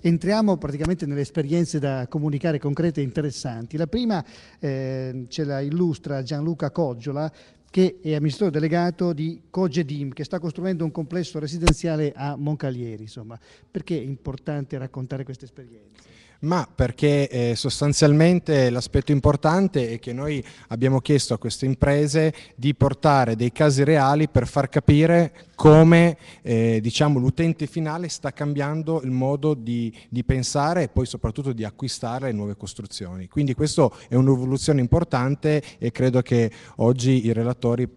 entriamo praticamente nelle esperienze da comunicare concrete e interessanti. La prima eh, ce la illustra Gianluca Coggiola, che è amministratore delegato di Cogedim, che sta costruendo un complesso residenziale a Moncalieri. Insomma, perché è importante raccontare queste esperienze? ma perché eh, sostanzialmente l'aspetto importante è che noi abbiamo chiesto a queste imprese di portare dei casi reali per far capire come eh, diciamo, l'utente finale sta cambiando il modo di, di, pensare e poi soprattutto di acquistare le nuove costruzioni. Quindi questa è un'evoluzione importante e credo che oggi i relatori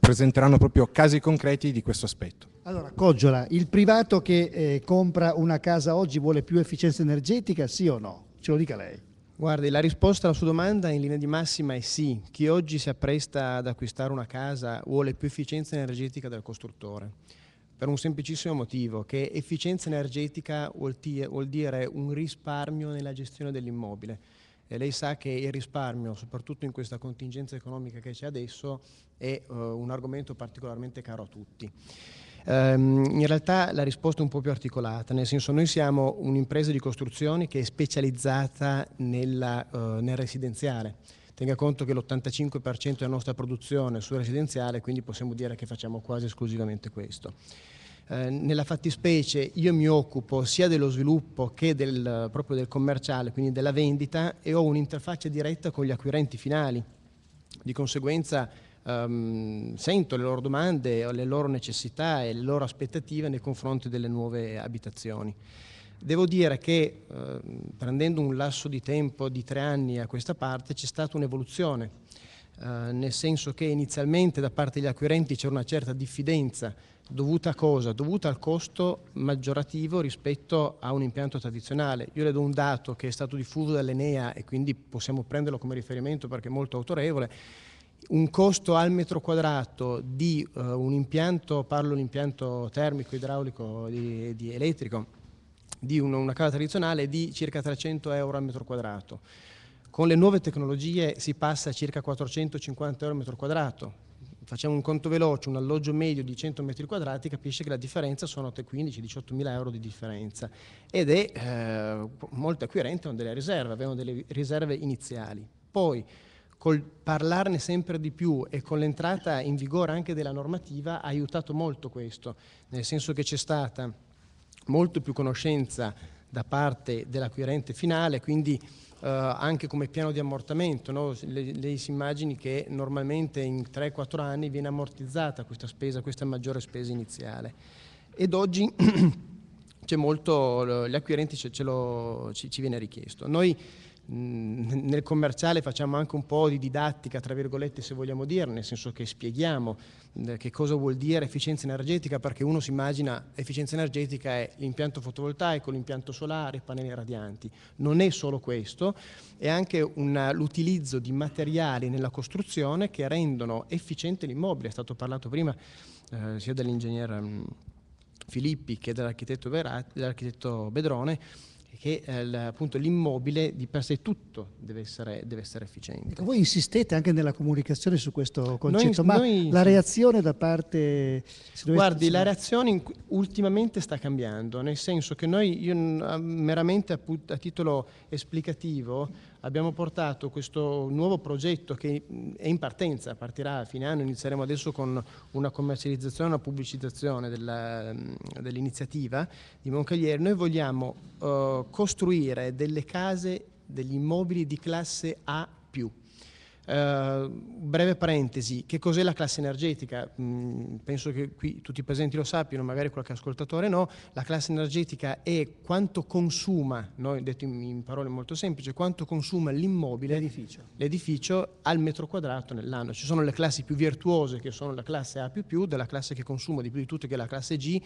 presenteranno proprio casi concreti di questo aspetto. Allora, Coggiola, il privato che eh, compra una casa oggi vuole più efficienza energetica, sì o no? Ce lo dica lei. Guardi, la risposta alla sua domanda in linea di massima è sì. Chi oggi si appresta ad acquistare una casa vuole più efficienza energetica del costruttore. Per un semplicissimo motivo, che efficienza energetica vuol dire un risparmio nella gestione dell'immobile. E lei sa che il risparmio, soprattutto in questa contingenza economica che c'è adesso, è uh, un argomento particolarmente caro a tutti. Ehm, in realtà la risposta è un po' più articolata, nel senso noi siamo un'impresa di costruzioni che è specializzata nella, eh, nel residenziale. Tenga conto che l'85% della nostra produzione è sul residenziale, quindi possiamo dire che facciamo quasi esclusivamente questo ehm, nella fattispecie io mi occupo sia dello sviluppo che del, proprio del commerciale, quindi della vendita, e ho un'interfaccia diretta con gli acquirenti finali. Di conseguenza um, sento le loro domande, le loro necessità e le loro aspettative nei confronti delle nuove abitazioni. Devo dire che eh, prendendo un lasso di tempo di tre anni a questa parte c'è stata un'evoluzione, eh, nel senso che inizialmente da parte degli acquirenti c'era una certa diffidenza dovuta a cosa? Dovuta al costo maggiorativo rispetto a un impianto tradizionale. Io le do un dato che è stato diffuso dall'Enea e quindi possiamo prenderlo come riferimento perché è molto autorevole un costo al metro quadrato di uh, un impianto, parlo di impianto termico, idraulico, di, di elettrico, di uno, una casa tradizionale di circa 300 euro al metro quadrato. Con le nuove tecnologie si passa a circa 450 euro al metro quadrato. Facciamo un conto veloce, un alloggio medio di 100 metri quadrati, capisce che la differenza sono 15-18 mila euro di differenza ed è eh, molto acquirente, hanno delle riserve, avevano delle riserve iniziali. Poi col parlarne sempre di più e con l'entrata in vigore anche della normativa ha aiutato molto questo, nel senso che c'è stata molto più conoscenza da parte dell'acquirente finale, quindi eh, anche come piano di ammortamento. No? Lei, lei si immagini che normalmente in 3-4 anni viene ammortizzata questa spesa, questa maggiore spesa iniziale. Ed oggi c'è molto, gli acquirenti ce, ce lo, ci, ci viene richiesto. Noi nel commerciale facciamo anche un po' di didattica, tra virgolette, se vogliamo dire, nel senso che spieghiamo mm, che cosa vuol dire efficienza energetica, perché uno si immagina efficienza energetica è l'impianto fotovoltaico, l'impianto solare, i pannelli radianti. Non è solo questo, è anche l'utilizzo di materiali nella costruzione che rendono efficiente l'immobile. È stato parlato prima eh, sia dall'ingegnere mm, Filippi che dall'architetto Bedrone che eh, appunto l'immobile di per sé tutto deve essere, deve essere efficiente. Ecco, voi insistete anche nella comunicazione su questo concetto, noi, ma noi, la reazione da parte... Guardi, dovete... la reazione cui, ultimamente sta cambiando, nel senso che noi, io, meramente a, a titolo esplicativo, abbiamo portato questo nuovo progetto che è in partenza, partirà a fine anno, inizieremo adesso con una commercializzazione, una pubblicizzazione dell'iniziativa dell di Moncaglieri. Noi vogliamo... Uh, costruire delle case, degli immobili di classe A+. Uh, breve parentesi, che cos'è la classe energetica? Mm, penso che qui tutti i presenti lo sappiano, magari qualche ascoltatore no. La classe energetica è quanto consuma, no? detto in, in, parole molto semplici, quanto consuma l'immobile, l'edificio. l'edificio al metro quadrato nell'anno. Ci sono le classi più virtuose che sono la classe A++, della classe che consuma di più di tutte che è la classe G,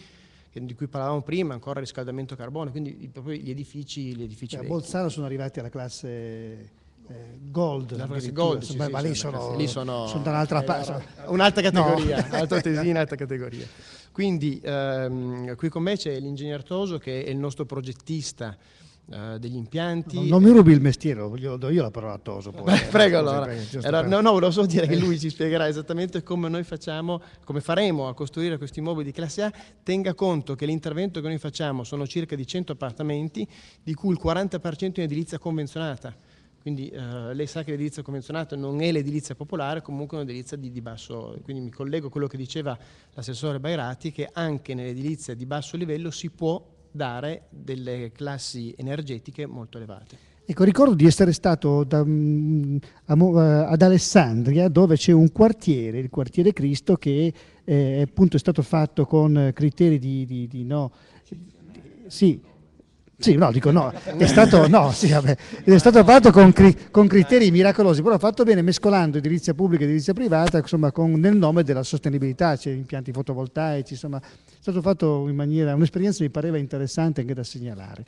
di cui parlavamo prima, ancora riscaldamento carbone, quindi proprio gli edifici... Gli edifici a cioè, Bolzano sono arrivati alla classe... Eh, gold, la classe gold sì, ma, sì, ma lì, sono, classe, lì sono, sono, dall'altra parte un'altra eh, categoria no. altra tesina altra categoria quindi ehm, qui con me c'è l'ingegner Toso che è il nostro progettista eh, degli impianti. No, non mi rubi il mestiere, lo do io la parola a Toso. Poi, Beh, eh, prego allora. allora no, no, volevo solo dire che lui ci spiegherà esattamente come noi facciamo, come faremo a costruire questi immobili di classe A. Tenga conto che l'intervento che noi facciamo sono circa di 100 appartamenti, di cui il 40% in edilizia convenzionata. Quindi eh, lei sa che l'edilizia convenzionata non è l'edilizia popolare, comunque è un'edilizia di, di, basso. Quindi mi collego a quello che diceva l'assessore Bairati, che anche nell'edilizia di basso livello si può dare delle classi energetiche molto elevate. Ecco, ricordo di essere stato da, mm, eh, ad Alessandria dove c'è un quartiere, il quartiere Cristo, che eh, appunto è stato fatto con criteri di, di, di no, sì, sì, no, dico no, è stato, no, sì, vabbè, è stato fatto con, cri, con, criteri miracolosi, però fatto bene mescolando edilizia pubblica e edilizia privata, insomma, con, nel nome della sostenibilità, c'è cioè impianti fotovoltaici, insomma, è stato fatto in maniera, un'esperienza mi pareva interessante anche da segnalare.